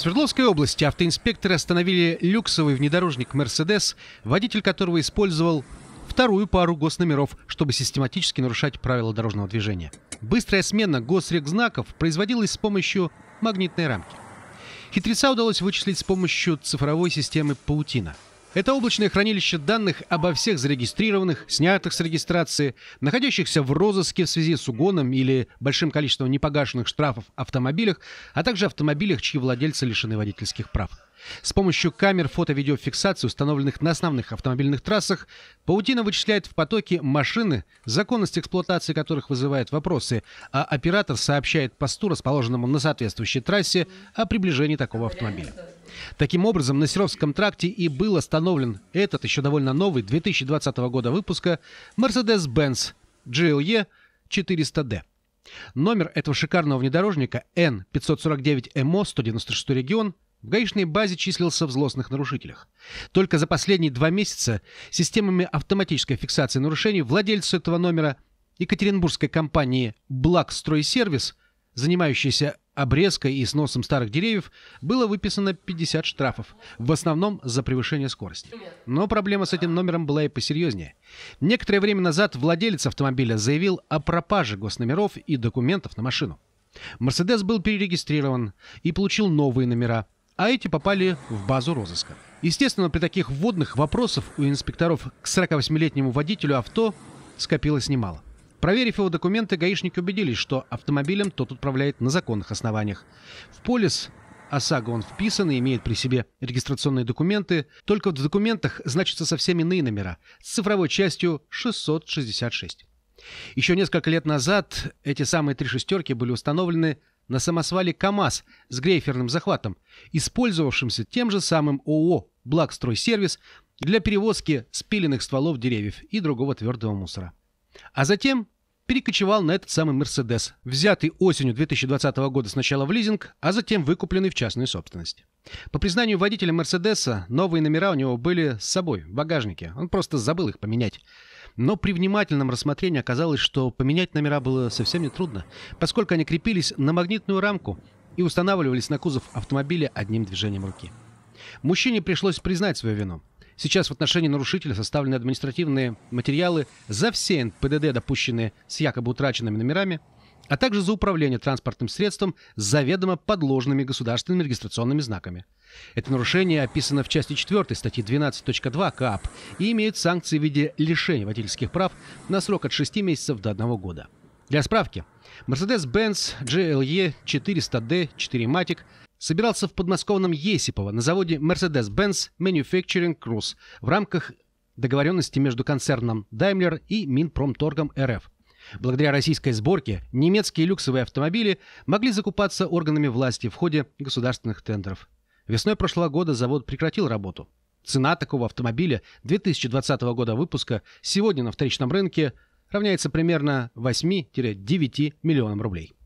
В Свердловской области автоинспекторы остановили люксовый внедорожник «Мерседес», водитель которого использовал вторую пару госномеров, чтобы систематически нарушать правила дорожного движения. Быстрая смена госрекзнаков производилась с помощью магнитной рамки. Хитреца удалось вычислить с помощью цифровой системы «Паутина». Это облачное хранилище данных обо всех зарегистрированных, снятых с регистрации, находящихся в розыске в связи с угоном или большим количеством непогашенных штрафов автомобилях, а также автомобилях, чьи владельцы лишены водительских прав. С помощью камер фото-видеофиксации, установленных на основных автомобильных трассах, паутина вычисляет в потоке машины, законность эксплуатации которых вызывает вопросы, а оператор сообщает посту, расположенному на соответствующей трассе, о приближении такого автомобиля. Таким образом, на Серовском тракте и был остановлен этот еще довольно новый 2020 года выпуска Mercedes-Benz GLE 400D. Номер этого шикарного внедорожника N549MO 196 регион в гаишной базе числился в злостных нарушителях. Только за последние два месяца системами автоматической фиксации нарушений владельцу этого номера Екатеринбургской компании «Блакстройсервис», занимающейся обрезкой и сносом старых деревьев было выписано 50 штрафов, в основном за превышение скорости. Но проблема с этим номером была и посерьезнее. Некоторое время назад владелец автомобиля заявил о пропаже госномеров и документов на машину. «Мерседес» был перерегистрирован и получил новые номера, а эти попали в базу розыска. Естественно, при таких вводных вопросов у инспекторов к 48-летнему водителю авто скопилось немало. Проверив его документы, гаишники убедились, что автомобилем тот управляет на законных основаниях. В полис ОСАГО он вписан и имеет при себе регистрационные документы. Только в документах значатся совсем иные номера, с цифровой частью 666. Еще несколько лет назад эти самые три шестерки были установлены на самосвале КАМАЗ с грейферным захватом, использовавшимся тем же самым ООО «Благстройсервис» для перевозки спиленных стволов деревьев и другого твердого мусора. А затем перекочевал на этот самый «Мерседес», взятый осенью 2020 года сначала в лизинг, а затем выкупленный в частную собственность. По признанию водителя «Мерседеса», новые номера у него были с собой, в багажнике. Он просто забыл их поменять. Но при внимательном рассмотрении оказалось, что поменять номера было совсем нетрудно, поскольку они крепились на магнитную рамку и устанавливались на кузов автомобиля одним движением руки. Мужчине пришлось признать свою вину. Сейчас в отношении нарушителя составлены административные материалы за все НПДД, допущенные с якобы утраченными номерами, а также за управление транспортным средством с заведомо подложными государственными регистрационными знаками. Это нарушение описано в части 4 статьи 12.2 КАП и имеет санкции в виде лишения водительских прав на срок от 6 месяцев до 1 года. Для справки, Mercedes-Benz GLE 400D 4MATIC собирался в подмосковном Есипово на заводе Mercedes-Benz Manufacturing Cruise в рамках договоренности между концерном Daimler и Минпромторгом РФ. Благодаря российской сборке немецкие люксовые автомобили могли закупаться органами власти в ходе государственных тендеров. Весной прошлого года завод прекратил работу. Цена такого автомобиля 2020 года выпуска сегодня на вторичном рынке равняется примерно 8-9 миллионам рублей.